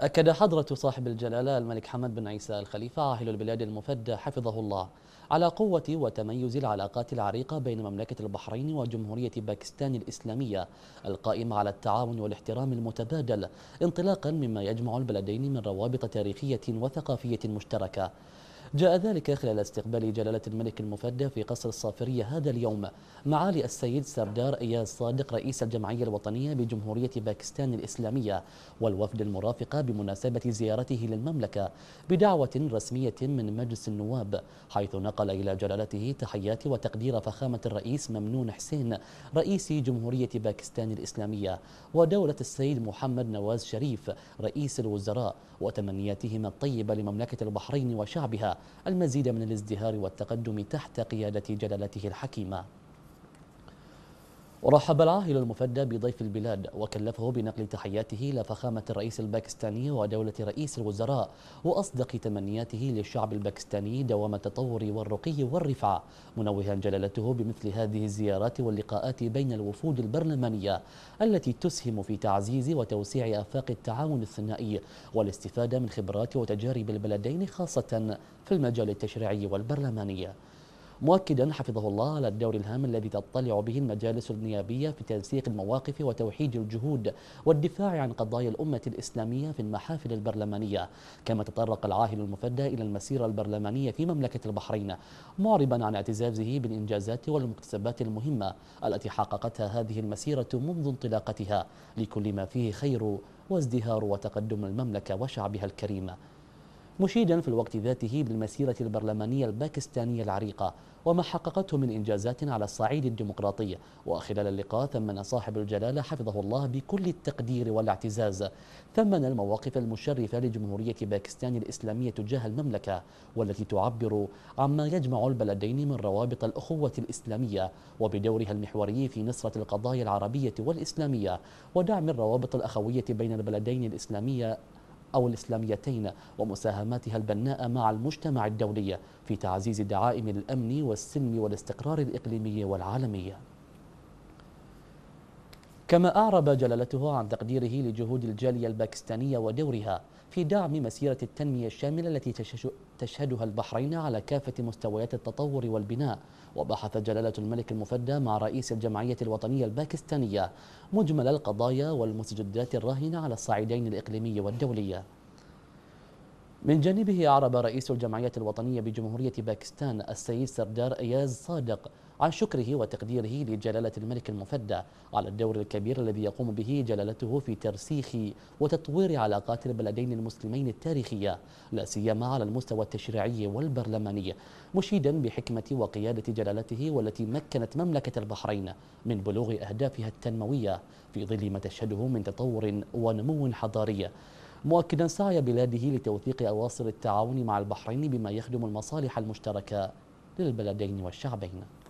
أكد حضرة صاحب الجلالة الملك حمد بن عيسى الخليفة عاهل البلاد المفدى حفظه الله على قوة وتميز العلاقات العريقة بين مملكة البحرين وجمهورية باكستان الإسلامية القائمة على التعاون والاحترام المتبادل انطلاقا مما يجمع البلدين من روابط تاريخية وثقافية مشتركة جاء ذلك خلال استقبال جلالة الملك المفدى في قصر الصافرية هذا اليوم معالي السيد سردار إياز صادق رئيس الجمعية الوطنية بجمهورية باكستان الإسلامية والوفد المرافق بمناسبة زيارته للمملكة بدعوة رسمية من مجلس النواب حيث نقل إلى جلالته تحيات وتقدير فخامة الرئيس ممنون حسين رئيس جمهورية باكستان الإسلامية ودولة السيد محمد نواز شريف رئيس الوزراء وتمنياتهما الطيبة لمملكة البحرين وشعبها المزيد من الازدهار والتقدم تحت قيادة جلالته الحكيمة ورحب العاهل المفدى بضيف البلاد وكلفه بنقل تحياته لفخامة الرئيس الباكستاني ودولة رئيس الوزراء وأصدق تمنياته للشعب الباكستاني دوام التطور والرقي والرفعة منوها جلالته بمثل هذه الزيارات واللقاءات بين الوفود البرلمانية التي تسهم في تعزيز وتوسيع آفاق التعاون الثنائي والاستفادة من خبرات وتجارب البلدين خاصة في المجال التشريعي والبرلماني مؤكدا حفظه الله على الدور الهام الذي تطلع به المجالس النيابية في تنسيق المواقف وتوحيد الجهود والدفاع عن قضايا الأمة الإسلامية في المحافل البرلمانية كما تطرق العاهل المفدى إلى المسيرة البرلمانية في مملكة البحرين معربا عن اعتزازه بالإنجازات والمكتسبات المهمة التي حققتها هذه المسيرة منذ انطلاقتها لكل ما فيه خير وازدهار وتقدم المملكة وشعبها الكريم مشيدا في الوقت ذاته بالمسيرة البرلمانية الباكستانية العريقة وما حققته من إنجازات على الصعيد الديمقراطي وخلال اللقاء ثمن صاحب الجلالة حفظه الله بكل التقدير والاعتزاز ثمن المواقف المشرفة لجمهورية باكستان الإسلامية تجاه المملكة والتي تعبر عما يجمع البلدين من روابط الأخوة الإسلامية وبدورها المحوري في نصرة القضايا العربية والإسلامية ودعم الروابط الأخوية بين البلدين الإسلامية أو الإسلاميتين ومساهماتها البناء مع المجتمع الدولي في تعزيز دعائم الأمن والسلم والاستقرار الإقليمي والعالمي كما أعرب جلالته عن تقديره لجهود الجالية الباكستانية ودورها في دعم مسيرة التنمية الشاملة التي تشهدها البحرين على كافة مستويات التطور والبناء وبحث جلالة الملك المفدى مع رئيس الجمعية الوطنية الباكستانية مجمل القضايا والمستجدات الراهنة على الصعيدين الإقليمي والدولي من جانبه أعرب رئيس الجمعية الوطنية بجمهورية باكستان السيد سردار إياز صادق عن شكره وتقديره لجلالة الملك المفدى على الدور الكبير الذي يقوم به جلالته في ترسيخ وتطوير علاقات البلدين المسلمين التاريخية لا سيما على المستوى التشريعي والبرلماني مشيدا بحكمة وقيادة جلالته والتي مكنت مملكة البحرين من بلوغ أهدافها التنموية في ظل ما تشهده من تطور ونمو حضاري مؤكدا سعي بلاده لتوثيق أواصر التعاون مع البحرين بما يخدم المصالح المشتركة للبلدين والشعبين